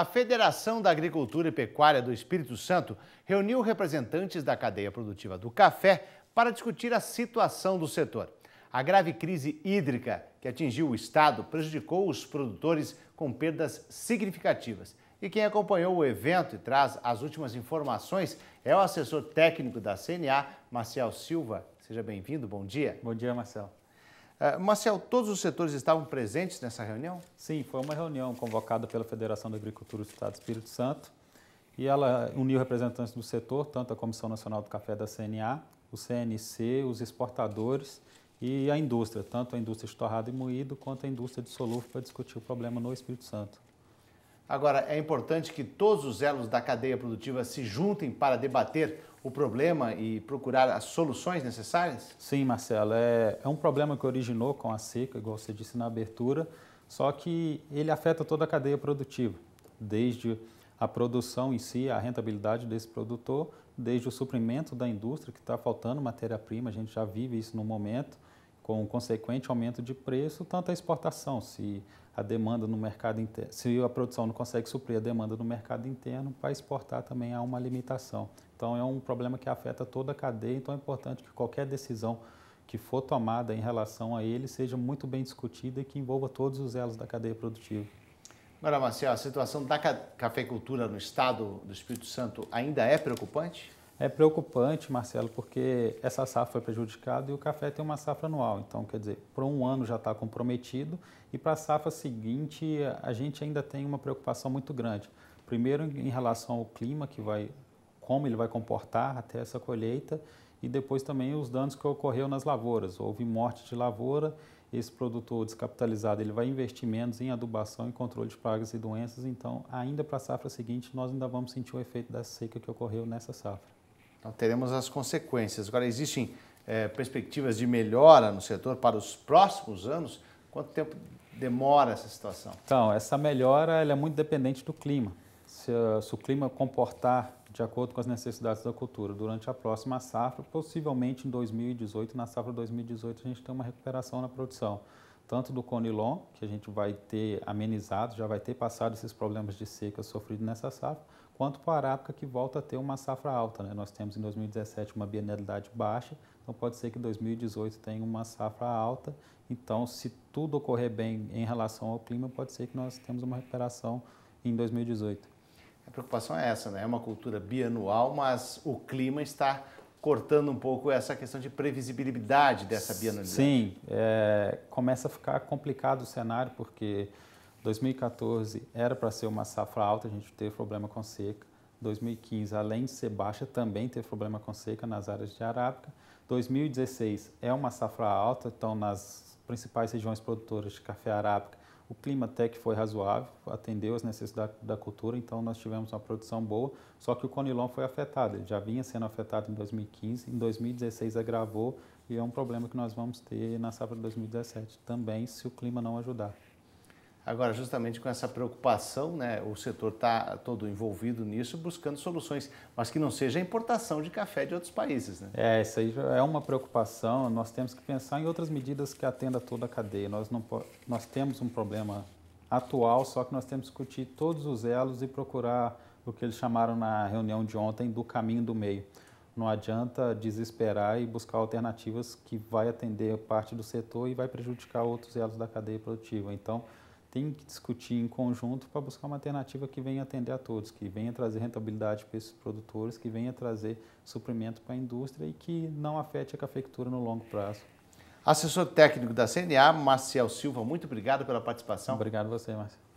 a Federação da Agricultura e Pecuária do Espírito Santo reuniu representantes da cadeia produtiva do café para discutir a situação do setor. A grave crise hídrica que atingiu o estado prejudicou os produtores com perdas significativas. E quem acompanhou o evento e traz as últimas informações é o assessor técnico da CNA, Marcel Silva. Seja bem-vindo, bom dia. Bom dia, Marcel. É, Marcel, todos os setores estavam presentes nessa reunião? Sim, foi uma reunião convocada pela Federação da Agricultura do Estado do Espírito Santo e ela uniu representantes do setor, tanto a Comissão Nacional do Café da CNA, o CNC, os exportadores e a indústria, tanto a indústria de torrado e moído quanto a indústria de solufo para discutir o problema no Espírito Santo. Agora, é importante que todos os elos da cadeia produtiva se juntem para debater o problema e procurar as soluções necessárias? Sim, Marcelo. É, é um problema que originou com a seca, igual você disse na abertura, só que ele afeta toda a cadeia produtiva, desde a produção em si, a rentabilidade desse produtor, desde o suprimento da indústria, que está faltando matéria-prima, a gente já vive isso no momento, com o consequente aumento de preço, tanto a exportação, se a demanda no mercado interno, se a produção não consegue suprir a demanda no mercado interno, para exportar também há uma limitação. Então é um problema que afeta toda a cadeia, então é importante que qualquer decisão que for tomada em relação a ele seja muito bem discutida e que envolva todos os elos da cadeia produtiva. Agora, Marcel, a situação da cafeicultura no estado do Espírito Santo ainda é preocupante? É preocupante, Marcelo, porque essa safra foi prejudicada e o café tem uma safra anual. Então, quer dizer, para um ano já está comprometido e para a safra seguinte a gente ainda tem uma preocupação muito grande. Primeiro, em relação ao clima que vai, como ele vai comportar até essa colheita e depois também os danos que ocorreu nas lavouras. Houve morte de lavoura, esse produtor descapitalizado ele vai investir menos em adubação e controle de pragas e doenças, então ainda para a safra seguinte nós ainda vamos sentir o efeito da seca que ocorreu nessa safra. Então, teremos as consequências. Agora, existem é, perspectivas de melhora no setor para os próximos anos? Quanto tempo demora essa situação? Então, essa melhora é muito dependente do clima. Se, se, o clima comportar de acordo com as necessidades da cultura durante a próxima safra, possivelmente em 2018, na safra 2018, a gente tem uma recuperação na produção tanto do Conilon, que a gente vai ter amenizado, já vai ter passado esses problemas de seca sofridos nessa safra, quanto para a Arábica, que volta a ter uma safra alta. Né? Nós temos em 2017 uma bienalidade baixa, então pode ser que 2018 tenha uma safra alta. Então, se tudo ocorrer bem em relação ao clima, pode ser que nós temos uma recuperação em 2018. A preocupação é essa, né? É uma cultura bianual, mas o clima está cortando um pouco essa questão de previsibilidade dessa bianualidade. Sim, é, começa a ficar complicado o cenário, porque 2014 era para ser uma safra alta, a gente teve problema com seca. 2015, além de ser baixa, também teve problema com seca nas áreas de arábica. 2016 é uma safra alta, então nas principais regiões produtoras de café arábica o clima até que foi razoável, atendeu as necessidades da cultura, então nós tivemos uma produção boa, só que o Conilon foi afetado, ele já vinha sendo afetado em 2015, em 2016 agravou e é um problema que nós vamos ter na safra de 2017 também, se o clima não ajudar. Agora, justamente com essa preocupação, né, o setor está todo envolvido nisso, buscando soluções, mas que não seja a importação de café de outros países. Né? É, isso aí é uma preocupação. Nós temos que pensar em outras medidas que atenda toda a cadeia. Nós, não, nós temos um problema atual, só que nós temos que discutir todos os elos e procurar o que eles chamaram na reunião de ontem do caminho do meio. Não adianta desesperar e buscar alternativas que vai atender parte do setor e vai prejudicar outros elos da cadeia produtiva. Então, tem que discutir em conjunto para buscar uma alternativa que venha atender a todos, que venha trazer rentabilidade para esses produtores, que venha trazer suprimento para a indústria e que não afete a cafeicultura no longo prazo. Assessor técnico da CNA, Marcel Silva, muito obrigado pela participação. Obrigado a você, Marcel.